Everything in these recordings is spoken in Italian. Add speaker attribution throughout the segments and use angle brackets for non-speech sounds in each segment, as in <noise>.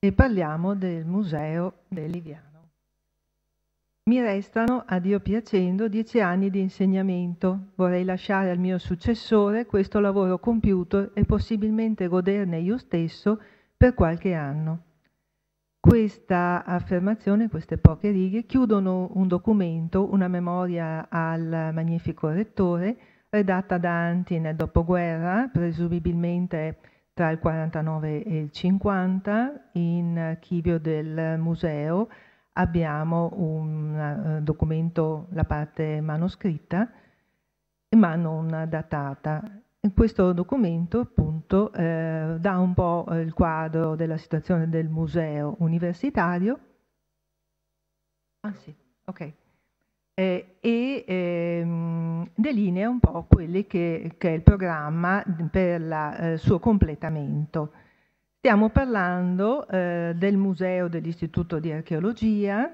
Speaker 1: e parliamo del Museo del Liviano. Mi restano, a Dio piacendo, dieci anni di insegnamento. Vorrei lasciare al mio successore questo lavoro compiuto e possibilmente goderne io stesso per qualche anno. Questa affermazione, queste poche righe, chiudono un documento, una memoria al magnifico rettore, redatta da Anti nel dopoguerra, presumibilmente tra il 49 e il 50, in archivio del museo abbiamo un eh, documento, la parte manoscritta, ma non datata. In questo documento appunto eh, dà un po' il quadro della situazione del museo universitario. Ah sì, ok eh, e ehm, delinea un po' quello che, che, è il programma per il eh, suo completamento. Stiamo parlando eh, del Museo dell'Istituto di Archeologia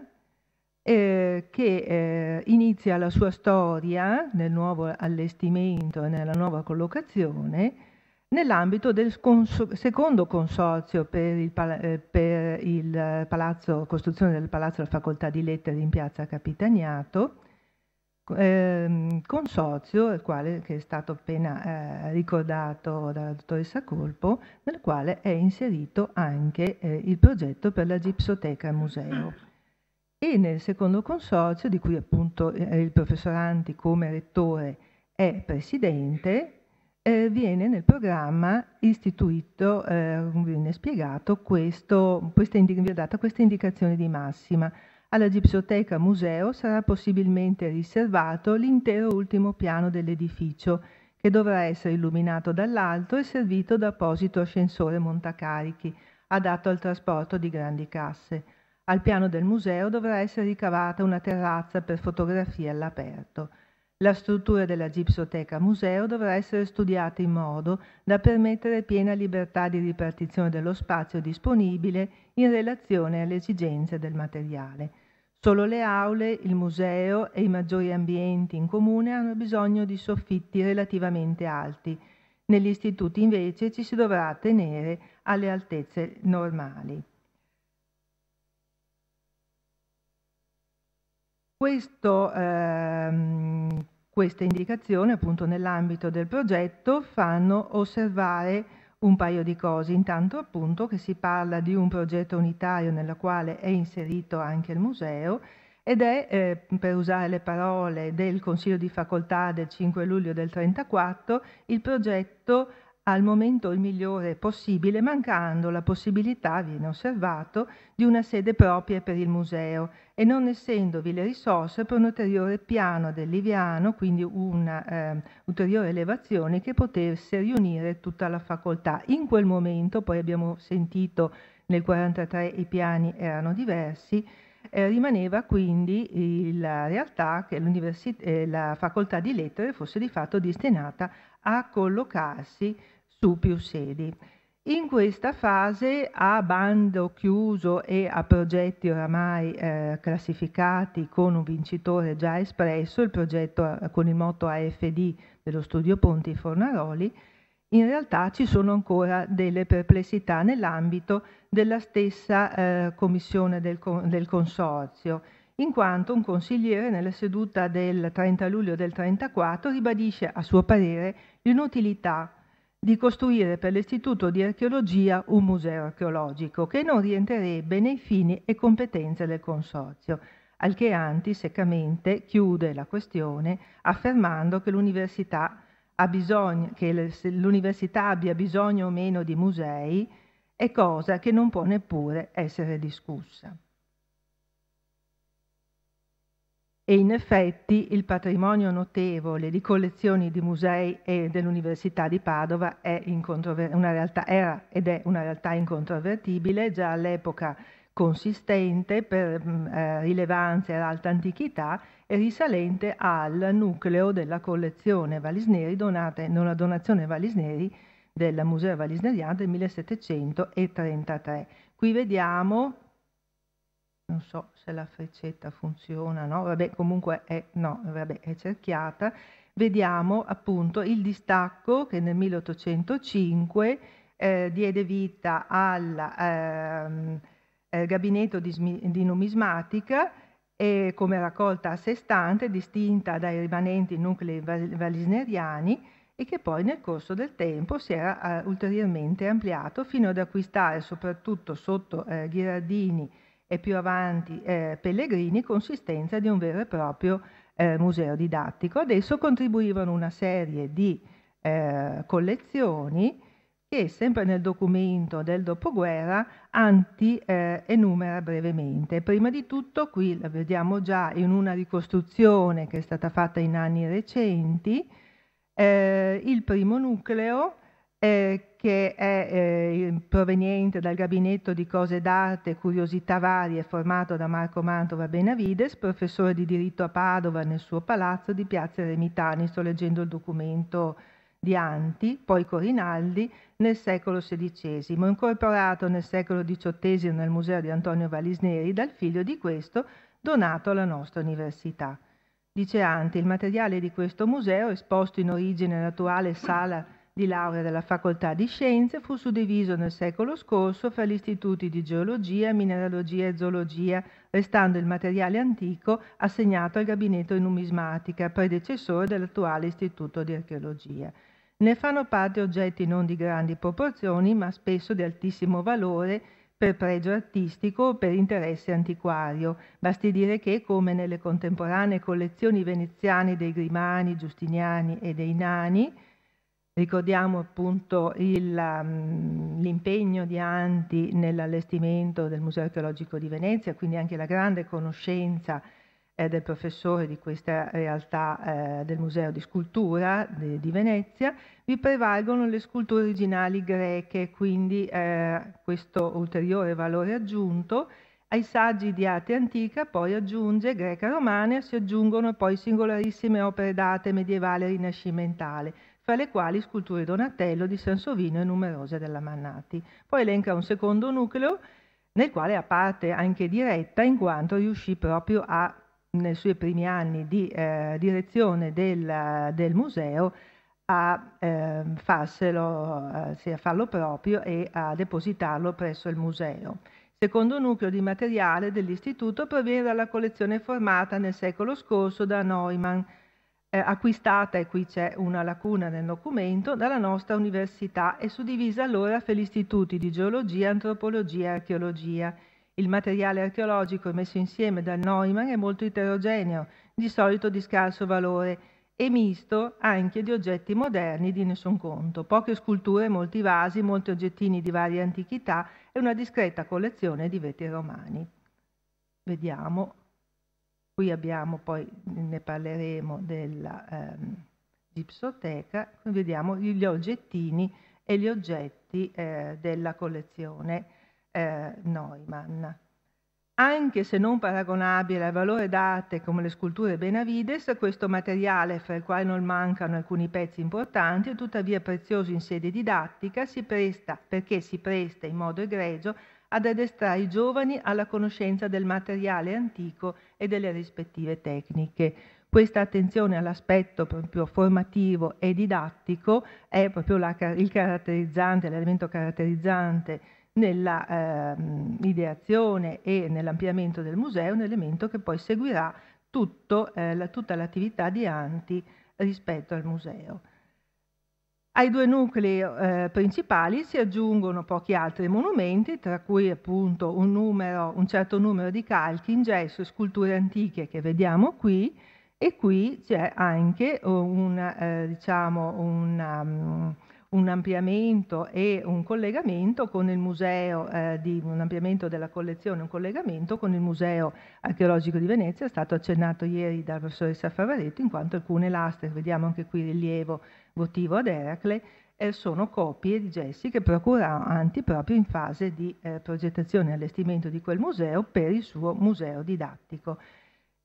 Speaker 1: eh, che eh, inizia la sua storia nel nuovo allestimento e nella nuova collocazione nell'ambito del cons secondo consorzio per, il, pala eh, per il palazzo, costruzione del Palazzo della Facoltà di Lettere in Piazza Capitaniato, eh, consorzio il quale, che è stato appena eh, ricordato dalla dottoressa Colpo, nel quale è inserito anche eh, il progetto per la Gipsoteca Museo. E nel secondo consorzio, di cui appunto eh, il professor Anti come rettore è presidente, eh, viene nel programma istituito, eh, viene spiegato questo, questa, viene data questa indicazione di massima. Alla Gipsoteca Museo sarà possibilmente riservato l'intero ultimo piano dell'edificio, che dovrà essere illuminato dall'alto e servito da apposito ascensore montacarichi, adatto al trasporto di grandi casse. Al piano del museo dovrà essere ricavata una terrazza per fotografie all'aperto. La struttura della Gipsoteca Museo dovrà essere studiata in modo da permettere piena libertà di ripartizione dello spazio disponibile in relazione alle esigenze del materiale. Solo le aule, il museo e i maggiori ambienti in comune hanno bisogno di soffitti relativamente alti. Negli istituti invece ci si dovrà tenere alle altezze normali. Questo ehm, queste indicazioni appunto nell'ambito del progetto fanno osservare un paio di cose, intanto appunto che si parla di un progetto unitario nella quale è inserito anche il museo ed è, eh, per usare le parole del Consiglio di Facoltà del 5 luglio del 34, il progetto al momento il migliore possibile, mancando la possibilità, viene osservato, di una sede propria per il museo e non essendovi le risorse per un ulteriore piano del Liviano, quindi un'ulteriore ehm, eh, elevazione che potesse riunire tutta la facoltà. In quel momento, poi abbiamo sentito nel 1943 i piani erano diversi, eh, rimaneva quindi la realtà che eh, la facoltà di lettere fosse di fatto destinata a collocarsi su più sedi. In questa fase a bando chiuso e a progetti oramai eh, classificati con un vincitore già espresso, il progetto eh, con il motto AFD dello studio Ponti Fornaroli, in realtà ci sono ancora delle perplessità nell'ambito della stessa eh, commissione del, del, consorzio, in quanto un consigliere nella seduta del 30 luglio del 34 ribadisce a suo parere l'inutilità di costruire per l'Istituto di Archeologia un museo archeologico che non rientrerebbe nei fini e competenze del Consorzio, al che Anti seccamente chiude la questione affermando che l'università, ha bisogno, che l'università abbia bisogno o meno di musei è cosa che non può neppure essere discussa. e in effetti il patrimonio notevole di collezioni di musei e dell'Università di Padova realtà, era ed è una realtà incontrovertibile già all'epoca consistente per mm, eh, rilevanza e alta antichità e risalente al nucleo della collezione Valisneri donata nella donazione Valisneri del Museo Valisneriano del 1733. Qui vediamo non so se la freccetta funziona, no? Vabbè, comunque è, no, vabbè, è cerchiata. Vediamo appunto il distacco che nel 1805 eh, diede vita al ehm, eh, gabinetto di, di numismatica e come raccolta a sé stante distinta dai rimanenti nuclei valisneriani e che poi nel corso del tempo si era eh, ulteriormente ampliato fino ad acquistare soprattutto sotto eh, Ghirardini e più avanti eh, Pellegrini consistenza di un vero e proprio eh, museo didattico. Adesso contribuivano una serie di eh, collezioni che sempre nel documento del dopoguerra Anti eh, enumera brevemente. Prima di tutto qui la vediamo già in una ricostruzione che è stata fatta in anni recenti, eh, il primo nucleo eh, che è eh, proveniente dal gabinetto di cose d'arte e curiosità varie formato da Marco Mantova Benavides, professore di diritto a Padova nel suo palazzo di Piazza Remitani, sto leggendo il documento di Anti, poi Corinaldi, nel secolo XVI, incorporato nel secolo XVIII nel Museo di Antonio Valisneri dal figlio di questo, donato alla nostra università. Dice Anti, il materiale di questo museo, esposto in origine nell'attuale sala di laurea della Facoltà di Scienze, fu suddiviso nel secolo scorso fra gli istituti di geologia, mineralogia e zoologia, restando il materiale antico assegnato al gabinetto di numismatica, predecessore dell'attuale istituto di archeologia. Ne fanno parte oggetti non di grandi proporzioni, ma spesso di altissimo valore per pregio artistico o per interesse antiquario. Basti dire che, come nelle contemporanee collezioni veneziane dei Grimani, Giustiniani e dei Nani, Ricordiamo appunto mm, l'impegno di Anti nell'allestimento del Museo archeologico di Venezia, quindi anche la grande conoscenza eh, del professore di questa realtà eh, del Museo di Scultura di, di, Venezia, vi prevalgono le sculture originali greche, quindi eh, questo ulteriore valore aggiunto. Ai saggi di arte antica poi aggiunge greca romana, si aggiungono poi singolarissime opere d'arte medievale e rinascimentale fra le quali sculture Donatello di Sansovino e numerose della Mannati. Poi elenca un secondo nucleo nel quale ha parte anche diretta in quanto riuscì proprio a, nei suoi primi anni di eh, direzione del, del, museo, a, eh, farselo, eh, a farlo proprio e a depositarlo presso il museo. Secondo nucleo di materiale dell'istituto proviene dalla collezione formata nel secolo scorso da Neumann, eh, acquistata, e qui c'è una lacuna nel documento, dalla nostra università e suddivisa allora per gli istituti di geologia, antropologia e archeologia. Il materiale archeologico messo insieme da Neumann è molto eterogeneo, di solito di scarso valore, e misto anche di oggetti moderni di nessun conto, poche sculture, molti vasi, molti oggettini di varie antichità e una discreta collezione di vetri romani. Vediamo Qui abbiamo poi, ne parleremo, della ehm, gipsoteca, qui vediamo gli oggettini e gli oggetti eh, della collezione eh, Neumann. Anche se non paragonabile al valore d'arte come le sculture Benavides, questo materiale, fra il quale non mancano alcuni pezzi importanti, è tuttavia prezioso in sede didattica si presta, perché si presta in modo egregio ad addestrare i giovani alla conoscenza del materiale antico e delle rispettive tecniche. Questa attenzione all'aspetto proprio formativo e didattico è proprio la, il caratterizzante, l'elemento caratterizzante nell'ideazione ehm, eh, e nell'ampliamento del museo, un elemento che poi seguirà tutto, eh, la, tutta l'attività di Anti rispetto al museo. Ai due nuclei eh, principali si aggiungono pochi altri monumenti, tra cui appunto un, numero, un certo numero di calchi in gesso e sculture antiche che vediamo qui, e qui c'è anche eh, un, eh, diciamo, un, um, un ampliamento e un collegamento con il museo, eh, di, un ampliamento della collezione, un collegamento con il Museo Archeologico di Venezia, è stato accennato ieri dal professoressa Favaretto, in quanto alcune lastre, vediamo anche qui il rilievo votivo ad Eracle, eh, sono copie di gessi che Procuranti proprio in fase di eh, progettazione e allestimento di quel museo per il suo museo didattico.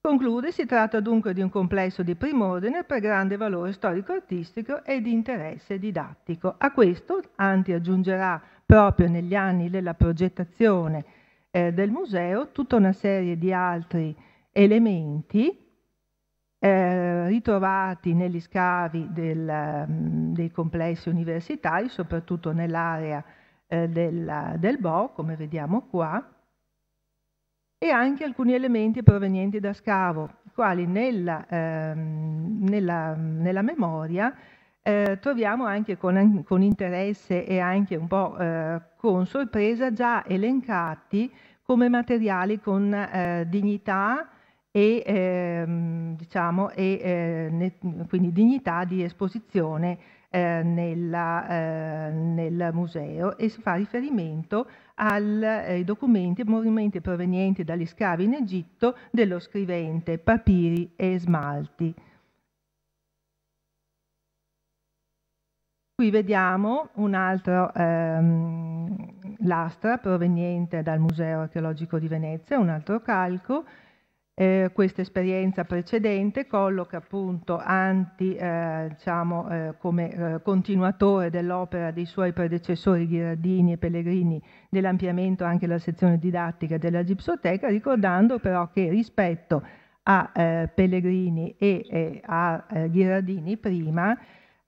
Speaker 1: Conclude, si tratta dunque di un complesso di primo ordine per grande valore storico-artistico e di interesse didattico. A questo Anti aggiungerà proprio negli anni della progettazione eh, del museo tutta una serie di altri elementi eh, ritrovati negli scavi del, mm, dei complessi universitari, soprattutto nell'area eh, del, del Bo, come vediamo qua, e anche alcuni elementi provenienti da scavo, quali nella, ehm, nella, nella memoria eh, troviamo anche con, con, interesse e anche un po' eh, con sorpresa già elencati come materiali con eh, dignità e, ehm, diciamo, e eh, ne, quindi dignità di esposizione eh, nella, eh, nel museo e si fa riferimento ai eh, documenti e monumenti provenienti dagli scavi in Egitto dello scrivente, papiri e smalti. Qui vediamo un altro ehm, lastra proveniente dal Museo Archeologico di Venezia, un altro calco, eh, questa esperienza precedente colloca appunto Anti eh, diciamo, eh, come eh, continuatore dell'opera dei suoi predecessori Ghirardini e Pellegrini dell'ampliamento anche della sezione didattica della Gipsoteca, ricordando però che rispetto a eh, Pellegrini e eh, a Ghirardini prima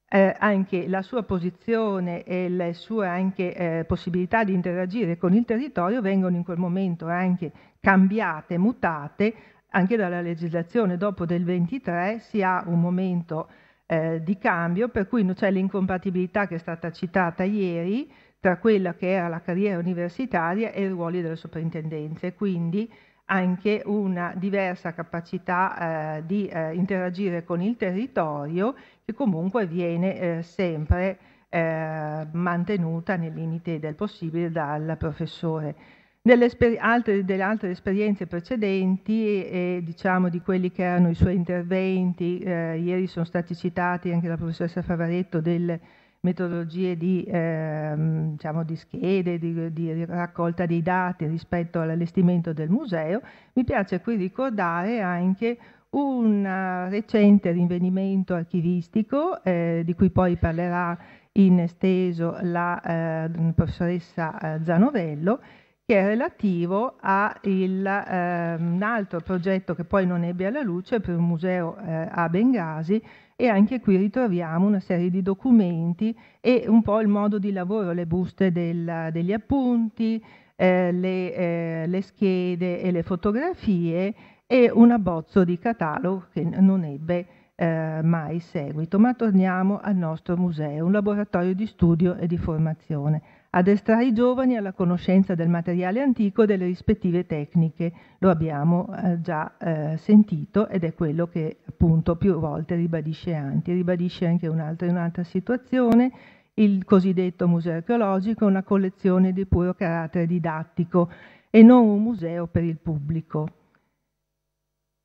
Speaker 1: eh, anche la sua posizione e le sue anche, eh, possibilità di interagire con il territorio vengono in quel momento anche cambiate, mutate anche dalla legislazione dopo del 23 si ha un momento eh, di cambio per cui c'è l'incompatibilità che è stata citata ieri tra quella che era la carriera universitaria e i ruoli delle soprintendenze, quindi anche una diversa capacità eh, di eh, interagire con il territorio che comunque viene eh, sempre eh, mantenuta nel limite del possibile dal professore. Nelle altre, delle altre esperienze precedenti e diciamo di quelli che erano i suoi interventi, eh, ieri sono stati citati anche la professoressa Favaretto delle metodologie di, eh, diciamo di schede, di, di, raccolta dei dati rispetto all'allestimento del museo, mi piace qui ricordare anche un eh, recente rinvenimento archivistico eh, di cui poi parlerà in esteso la eh, professoressa eh, Zanovello, che è relativo a il, eh, un altro progetto che poi non ebbe alla luce per un museo eh, a Bengasi e anche qui ritroviamo una serie di documenti e un po' il modo di lavoro, le buste del, degli appunti, eh, le, eh, le schede e le fotografie e un abbozzo di catalogo che non ebbe eh, mai seguito. Ma torniamo al nostro museo, un laboratorio di studio e di formazione addestrare i giovani alla conoscenza del materiale antico e delle rispettive tecniche. Lo abbiamo eh, già eh, sentito ed è quello che appunto più volte ribadisce Anti. Ribadisce anche un'altra, un'altra situazione, il cosiddetto museo archeologico, una collezione di puro carattere didattico e non un museo per il pubblico.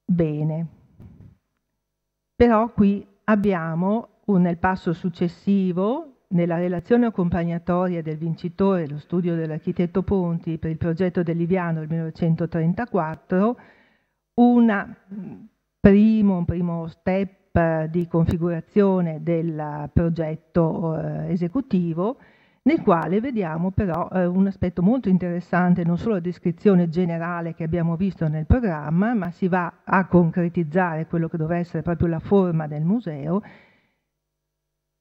Speaker 1: Bene. Però qui abbiamo nel passo successivo, nella relazione accompagnatoria del vincitore, lo studio dell'architetto Ponti per il progetto del Liviano del 1934, una, primo, un primo step di configurazione del progetto eh, esecutivo, nel quale vediamo però eh, un aspetto molto interessante, non solo la descrizione generale che abbiamo visto nel programma, ma si va a concretizzare quello che dovrà essere proprio la forma del museo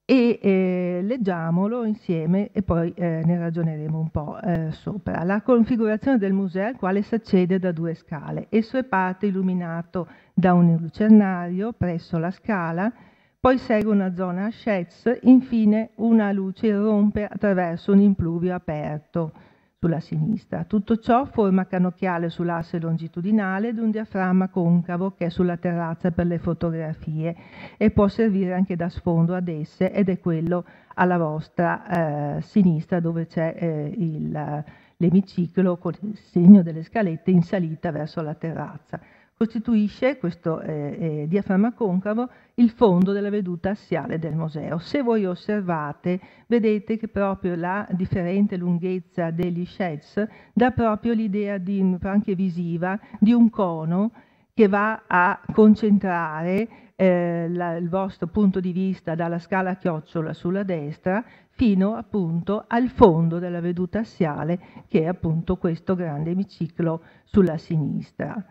Speaker 1: e eh, leggiamolo insieme e poi eh, ne ragioneremo un po' eh, sopra. La configurazione del museo al quale si accede da due scale. Esso è parte illuminato da un lucernario presso la scala, poi segue una zona a sheds, infine una luce irrompe attraverso un impluvio aperto sulla sinistra. Tutto ciò forma cannocchiale sull'asse longitudinale ed un diaframma concavo che è sulla terrazza per le fotografie e può servire anche da sfondo ad esse ed è quello alla vostra eh, sinistra dove c'è eh, il l'emiciclo con il segno delle scalette in salita verso la terrazza costituisce questo eh, eh, diaframma concavo il fondo della veduta assiale del museo. Se voi osservate, vedete che proprio la differente lunghezza degli sheds dà proprio l'idea anche visiva di un cono che va a concentrare eh, la, il vostro punto di vista dalla scala a chiocciola sulla destra fino appunto al fondo della veduta assiale che è appunto questo grande emiciclo sulla sinistra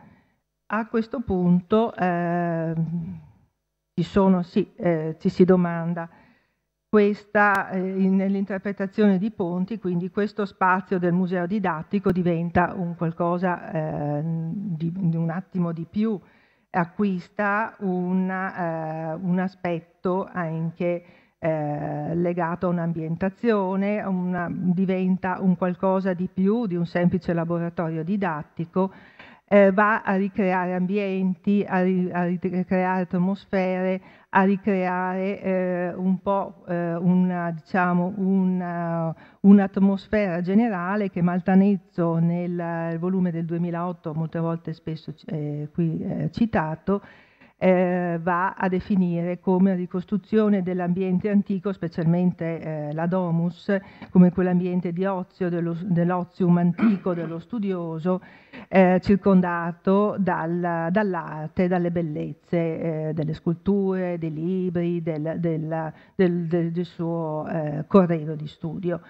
Speaker 1: a questo punto eh, ci, sono, sì, eh, ci, si domanda questa eh, nell'interpretazione di Ponti, quindi questo spazio del museo didattico diventa un qualcosa ehm, di, di, un attimo di più, acquista una, eh, un aspetto anche eh, legato a un'ambientazione, diventa un qualcosa di più di un semplice laboratorio didattico eh, va a ricreare ambienti, a, ri a ricreare atmosfere, a ricreare eh, un po' eh, una, diciamo, eh, un'atmosfera generale che Maltanezzo nel volume del 2008, molte volte spesso eh, qui eh, citato, eh, va a definire come ricostruzione dell'ambiente antico, specialmente eh, la domus, come quell'ambiente di ozio, dello, dell'ozium antico, <coughs> dello studioso, eh, circondato dal, dall'arte, dalle bellezze eh, delle sculture, dei libri, del, del, del, del suo eh, corredo di studio.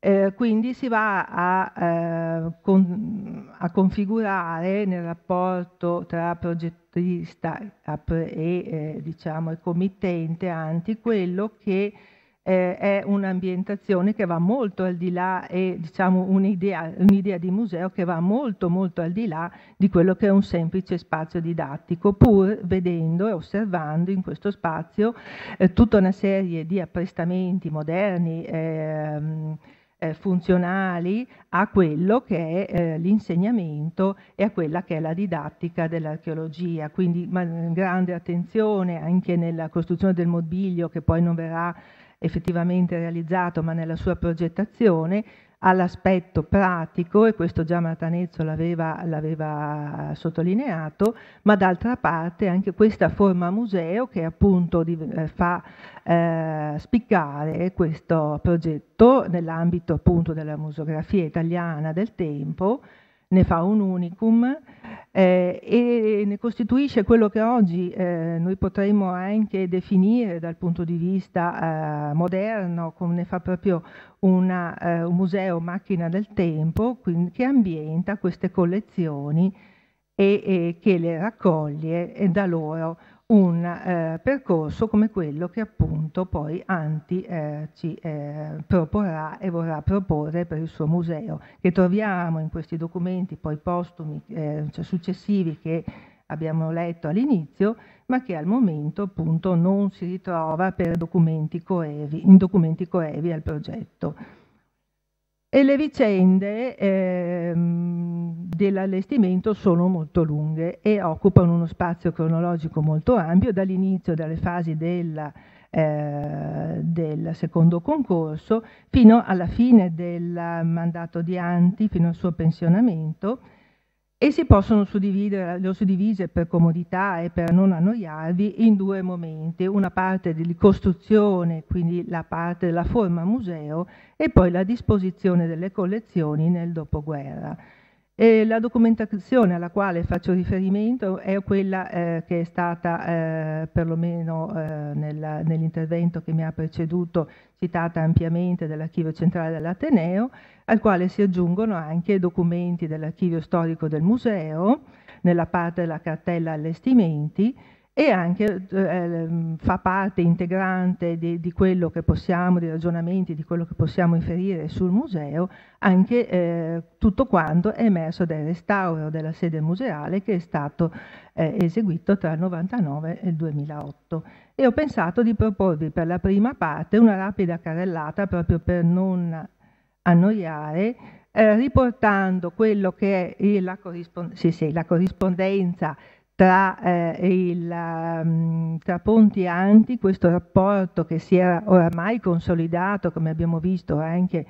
Speaker 1: Eh, quindi si va a, eh, con, a, configurare nel rapporto tra progettista e eh, diciamo, il committente anti quello che eh, è un'ambientazione che va molto al di là e diciamo un'idea, un'idea di museo che va molto molto al di là di quello che è un semplice spazio didattico, pur vedendo e osservando in questo spazio eh, tutta una serie di apprestamenti moderni. Ehm, eh, funzionali a quello che è eh, l'insegnamento e a quella che è la didattica dell'archeologia. Quindi ma, eh, grande attenzione anche nella costruzione del mobilio che poi non verrà effettivamente realizzato ma nella sua progettazione, all'aspetto pratico, e questo già Martanezzo l'aveva, l'aveva, sottolineato, ma d'altra parte anche questa forma museo che appunto eh, fa eh, spiccare questo progetto nell'ambito appunto della museografia italiana del tempo, ne fa un unicum eh, e ne costituisce quello che oggi eh, noi potremmo anche definire dal punto di vista eh, moderno, come ne fa proprio una, eh, un museo macchina del tempo, quindi, che ambienta queste collezioni e, e che le raccoglie e da loro un eh, percorso come quello che appunto poi Anti eh, ci eh, proporrà e vorrà proporre per il suo museo, che troviamo in questi documenti poi postumi, eh, cioè successivi che abbiamo letto all'inizio, ma che al momento appunto non si ritrova per documenti coevi, in documenti coevi al progetto e le vicende eh, dell'allestimento sono molto lunghe e occupano uno spazio cronologico molto ampio dall'inizio delle fasi della, eh, del secondo concorso fino alla fine del mandato di Anti, fino al suo pensionamento e si possono suddividere, le ho suddivise per comodità e per non annoiarvi in due momenti, una parte di costruzione, quindi la parte della forma museo, e poi la disposizione delle collezioni nel dopoguerra. E la documentazione alla quale faccio riferimento è quella eh, che è stata eh, perlomeno eh, nel, nell'intervento che mi ha preceduto citata ampiamente dell'archivio centrale dell'Ateneo, al quale si aggiungono anche documenti dell'archivio storico del museo, nella parte della cartella allestimenti, e anche eh, fa parte integrante di, di, quello che possiamo, di ragionamenti, di quello che possiamo inferire sul museo, anche eh, tutto quanto è emerso dal restauro della sede museale che è stato eh, eseguito tra il 99 e il 2008. E ho pensato di proporvi per la prima parte una rapida carrellata proprio per non annoiare, eh, riportando quello che è la, corrispond sì, sì, la corrispondenza tra, eh, il, ehm, tra Ponti e Anti, questo rapporto che si era oramai consolidato, come abbiamo visto anche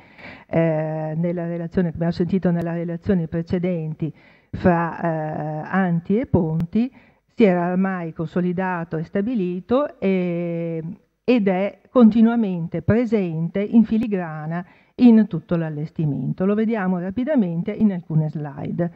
Speaker 1: eh, nella relazione, che abbiamo sentito nelle relazioni precedenti, fra eh, Anti e Ponti, si era ormai consolidato e stabilito e, ed è continuamente presente in filigrana in tutto l'allestimento. Lo vediamo rapidamente in alcune slide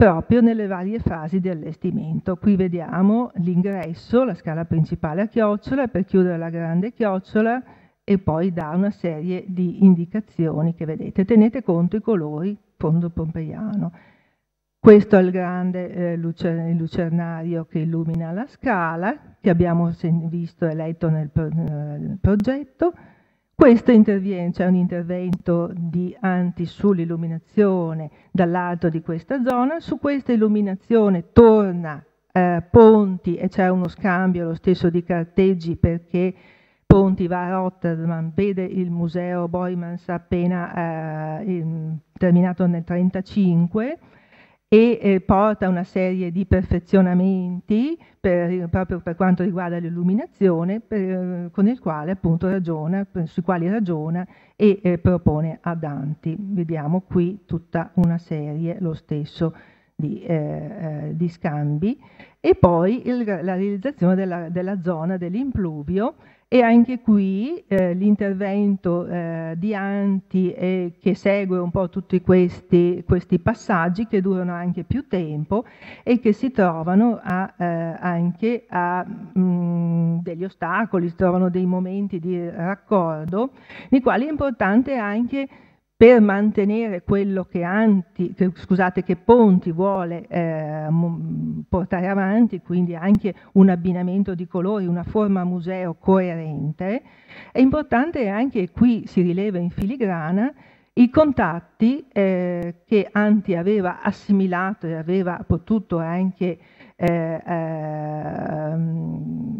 Speaker 1: proprio nelle varie fasi di allestimento. Qui vediamo l'ingresso, la scala principale a chiocciola, per chiudere la grande chiocciola e poi dà una serie di indicazioni che vedete. Tenete conto i colori fondo pompeiano. Questo è il grande eh, lucer lucernario che illumina la scala, che abbiamo visto e letto nel, pro nel progetto. Questo interviene, cioè un intervento di anti sull'illuminazione dall'alto di questa zona, su questa illuminazione torna eh, Ponti e c'è uno scambio lo stesso di carteggi perché Ponti va a Rotterdam, vede il museo Boymans appena eh, terminato nel 1935 e eh, porta una serie di perfezionamenti per, proprio per quanto riguarda l'illuminazione, per, con il quale appunto ragiona, sui quali ragiona e eh, propone a Dante. Vediamo qui tutta una serie, lo stesso, di, eh, eh di scambi. E poi il, la realizzazione della, della zona dell'impluvio, e anche qui eh, l'intervento eh, di Anti eh, che segue un po' tutti questi, questi, passaggi che durano anche più tempo e che si trovano a, eh, anche a mh, mm, degli ostacoli, si trovano dei momenti di raccordo, nei quali è importante anche per mantenere quello che, Anti, che, scusate, che Ponti vuole eh, portare avanti, quindi anche un abbinamento di colori, una forma museo coerente, è importante anche, qui si rileva in filigrana, i contatti eh, che Anti aveva assimilato e aveva potuto anche eh, ehm,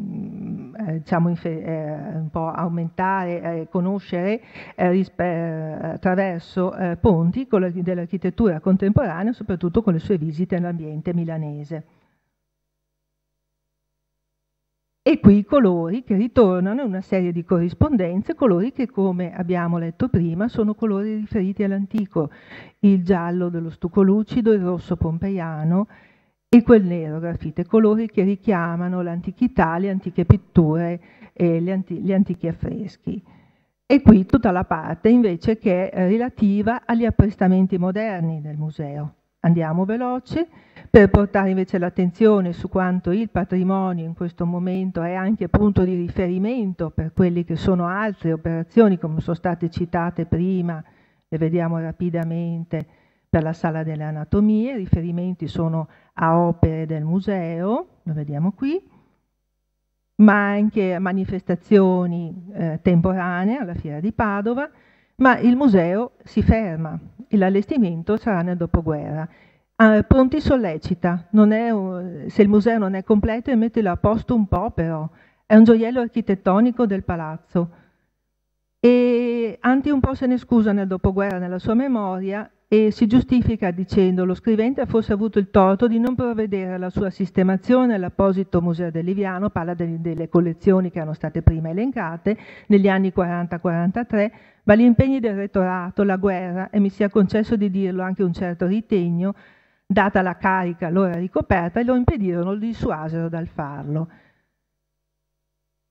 Speaker 1: diciamo, un po' aumentare, eh, conoscere attraverso ponti dell'architettura contemporanea, soprattutto con le sue visite all'ambiente milanese. E qui i colori che ritornano in una serie di corrispondenze, colori che come abbiamo letto prima sono colori riferiti all'antico, il giallo dello stucco lucido, il rosso pompeiano, e quel nero, grafite, colori che richiamano l'antichità, le antiche pitture e gli, anti gli antichi affreschi. E qui tutta la parte invece che è relativa agli apprestamenti moderni del museo. Andiamo veloce per portare invece l'attenzione su quanto il patrimonio in questo momento è anche punto di riferimento per quelle che sono altre operazioni come sono state citate prima, le vediamo rapidamente, per la sala delle anatomie, i riferimenti sono a opere del museo, lo vediamo qui, ma anche a manifestazioni eh, temporanee alla Fiera di Padova, ma il museo si ferma e l'allestimento sarà nel dopoguerra. Ah, Pronti sollecita, un, se il museo non è completo mettilo a posto un po' però, è un gioiello architettonico del palazzo, e Anti un po' se ne scusa nel dopoguerra nella sua memoria e si giustifica dicendo lo scrivente ha forse avuto il torto di non provvedere alla sua sistemazione all'apposito Museo del Liviano, parla de delle collezioni che erano state prima elencate, negli anni 40-43, ma gli impegni del rettorato, la guerra, e mi sia concesso di dirlo anche un certo ritegno, data la carica allora ricoperta, lo impedirono, lo dissuasero dal farlo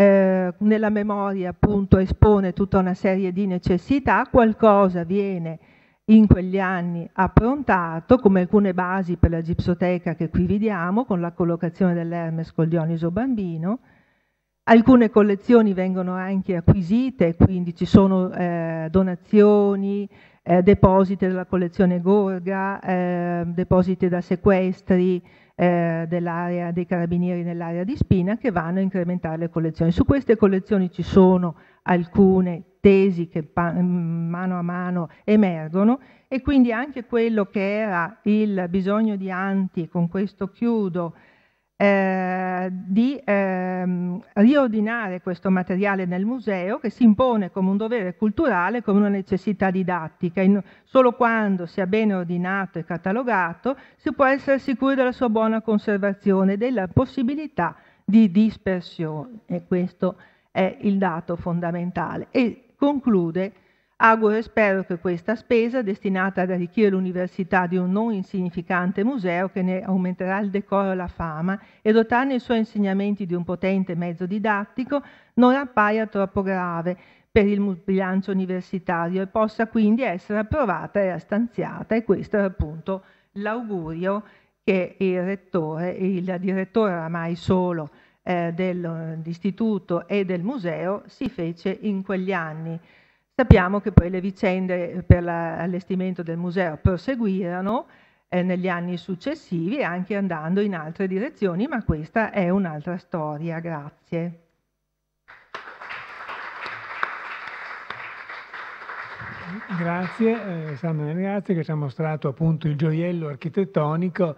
Speaker 1: eh, nella memoria appunto espone tutta una serie di necessità, qualcosa viene in quegli anni approntato, come alcune basi per la gipsoteca che qui vediamo, con la collocazione dell'Hermes col Dioniso Bambino. Alcune collezioni vengono anche acquisite, quindi ci sono eh, donazioni, eh, depositi della collezione Gorga, eh, depositi da sequestri, eh, dell'area dei carabinieri nell'area di Spina che vanno a incrementare le collezioni. Su queste collezioni ci sono alcune tesi che mm, mano a mano emergono e quindi anche quello che era il bisogno di Anti, con questo chiudo, eh, di ehm, riordinare questo materiale nel museo che si impone come un dovere culturale, come una necessità didattica. In, solo quando sia ben ordinato e catalogato si può essere sicuri della sua buona conservazione e della possibilità di dispersione. E questo è il dato fondamentale. E conclude Auguro e spero che questa spesa, destinata ad arricchire l'università di un non insignificante museo che ne aumenterà il decoro e la fama e dotarne i suoi insegnamenti di un potente mezzo didattico, non appaia troppo grave per il bilancio universitario e possa quindi essere approvata e stanziata. E questo è appunto l'augurio che il rettore, il direttore oramai solo eh, dell'istituto e del museo, si fece in quegli anni. Sappiamo che poi le vicende eh, per l'allestimento del museo proseguirono eh, negli anni successivi anche andando in altre direzioni, ma questa è un'altra storia. Grazie. Grazie eh, Sandra Neriazzi che ci ha mostrato appunto il gioiello architettonico